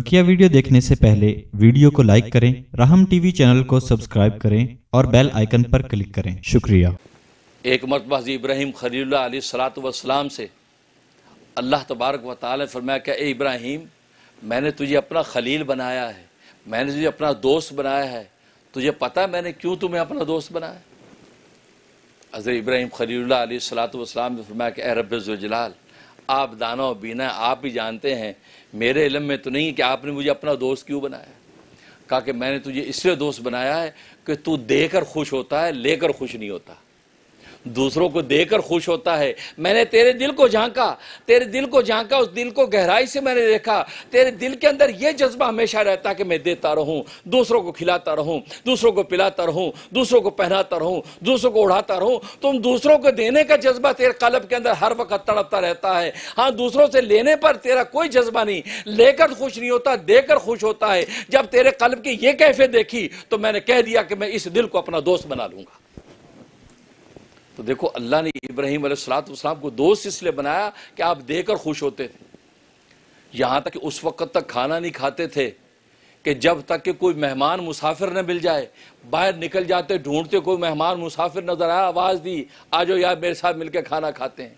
बकिया वीडियो देखने से पहले वीडियो को लाइक करें राहम टीवी चैनल को सब्सक्राइब करें और बेल आइकन पर क्लिक करें शुक्रिया एक मरतबा इब्राहिम खलील सलात से अल्लाह तबारक वाल फरमाया क्या इब्राहिम मैंने तुझे अपना खलील बनाया है मैंने तुझे अपना दोस्त बनाया है तुझे पता है मैंने क्यों तुम्हें अपना दोस्त बनाया अजर इब्राहिम खलील सलात ने फरमाया कि ए आप दानव बीना आप ही जानते हैं मेरे इलम में तो नहीं कि आपने मुझे अपना दोस्त क्यों बनाया कहा कि मैंने तुझे इसलिए दोस्त बनाया है कि तू देकर खुश होता है लेकर खुश नहीं होता दूसरों को देकर खुश होता है मैंने तेरे दिल को झांका तेरे दिल को झांका उस दिल को गहराई से मैंने देखा तेरे दिल के अंदर यह जज्बा हमेशा रहता कि मैं देता रहूं दूसरों को खिलाता रहूं दूसरों को पिलाता रहूं दूसरों को पहनाता रहूं दूसरों को उड़ाता रहूं तुम दूसरों को देने का जज्बा तेरे कलब के अंदर हर वक्त तड़पता रहता है हाँ दूसरों से लेने पर तेरा कोई जज्बा नहीं लेकर खुश नहीं होता देकर खुश होता है जब तेरे कलब की यह कैफे देखी तो मैंने कह दिया कि मैं इस दिल को अपना दोस्त बना लूंगा तो देखो अल्लाह ने इब्राहिम वाम को दोस्त इसलिए बनाया कि आप देकर खुश होते थे यहाँ तक कि उस वक्त तक खाना नहीं खाते थे कि जब तक कि कोई मेहमान मुसाफिर न मिल जाए बाहर निकल जाते ढूंढते कोई मेहमान मुसाफिर नजर आया आवाज़ दी आ जाओ यार मेरे साथ मिलकर खाना खाते हैं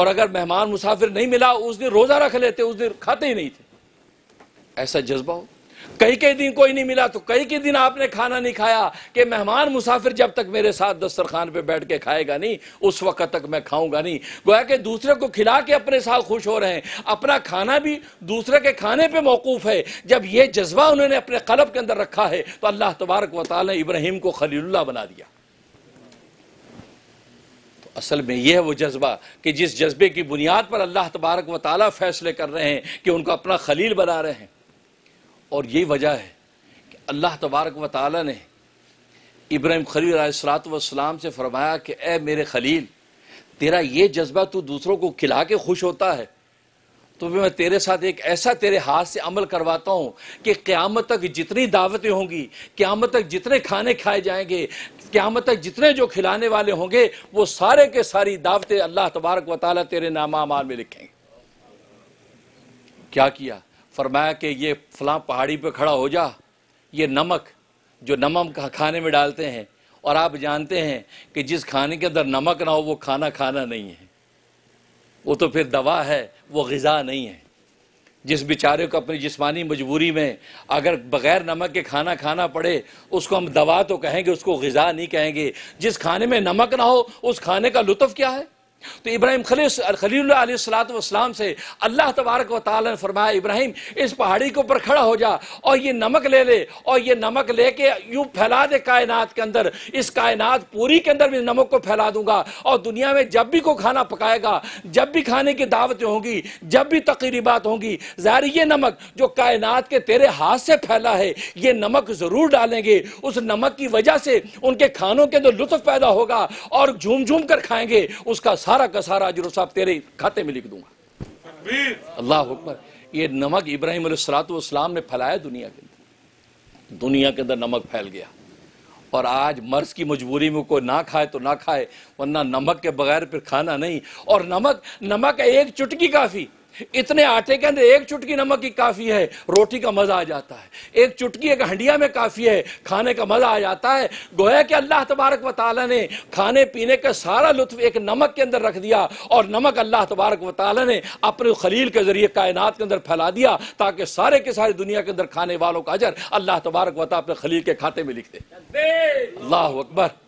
और अगर मेहमान मुसाफिर नहीं मिला उस दिन रोज़ा रख लेते उस दिन खाते ही नहीं थे ऐसा जज्बा हो कई के दिन कोई नहीं मिला तो कई के दिन आपने खाना नहीं खाया कि मेहमान मुसाफिर जब तक मेरे साथ दस्तरखान पे बैठ के खाएगा नहीं उस वक्त तक मैं खाऊंगा नहीं गोया कि दूसरे को खिला के अपने साथ खुश हो रहे हैं अपना खाना भी दूसरे के खाने पर मौकूफ़ है जब ये जज्बा उन्होंने अपने कलब के अंदर रखा है तो अल्लाह तबारक वाल ने इब्राहिम को खलील्ला बना दिया तो असल में यह है वो जज्बा कि जिस जज्बे की बुनियाद पर अल्लाह तबारक व फैसले कर रहे हैं कि उनको अपना खलील बना रहे हैं और यही वजह है कि अल्लाह तबारक व ताली ने इब्राहिम खलील सलाम से फरमाया कि ए मेरे खलील तेरा ये जज्बा तू दूसरों को खिला के खुश होता है तो भी मैं तेरे साथ एक ऐसा तेरे हाथ से अमल करवाता हूँ कि क़्यामत तक जितनी दावतें होंगी क़्यामत तक जितने खाने खाए जाएंगे क़्यामत तक जितने जो खिलाने वाले होंगे वो सारे के सारी दावतें अल्लाह तबारक वाली तेरे नामा में लिखेंगे क्या किया फरमाया कि ये फला पहाड़ी पे खड़ा हो जा ये नमक जो नमक खाने में डालते हैं और आप जानते हैं कि जिस खाने के अंदर नमक ना हो वो खाना खाना नहीं है वो तो फिर दवा है वो गज़ा नहीं है जिस बेचारे को अपनी जिस्मानी मजबूरी में अगर बग़ैर नमक के खाना खाना पड़े उसको हम दवा तो कहेंगे उसको गज़ा नहीं कहेंगे जिस खाने में नमक ना हो उस खाने का लुत्फ़ क्या है तो इब्राहिम खलीसलाम से अल्लाह तबारक व ताली ने फरमाया इब्राहिम इस पहाड़ी के ऊपर खड़ा हो जा और ये नमक ले ले और ये नमक ले के यूँ फैला दे कायनात के अंदर इस कायनात पूरी के अंदर मैं नमक को फैला दूंगा और दुनिया में जब भी कोई खाना पकाएगा जब भी खाने की दावतें होंगी जब भी तकरीबात होंगी ज़ाहिर ये नमक जो कायनात के तेरे हाथ से फैला है ये नमक ज़रूर डालेंगे उस नमक की वजह से उनके खानों के अंदर लुत्फ पैदा होगा और झूम झूम कर खाएँगे उसका सारा का सारा अजर साहब तेरे खाते में लिख दूंगा अल्लाह अकबर ये नमक इब्राहिम सलाम ने फैलाया दुनिया के अंदर दुनिया के अंदर नमक फैल गया और आज मर्ज की मजबूरी में कोई ना खाए तो ना खाए वरना नमक के बगैर फिर खाना नहीं और नमक नमक एक चुटकी काफ़ी इतने आटे के अंदर एक चुटकी नमक की काफ़ी है रोटी का मज़ा आ जाता है एक चुटकी एक हंडिया में काफ़ी है खाने का मज़ा आ जाता है गोया के अल्लाह तबारक व ने खाने पीने का सारा लुत्फ एक नमक के अंदर रख दिया और नमक अल्लाह तबारक व ने अपने खलील के ज़रिए कायनात के अंदर फैला दिया ताकि सारे के सारे दुनिया के अंदर खाने वालों का अजर अल्लाह तबारक व अपने खलील के खाते में लिख दे अल्लाह अकबर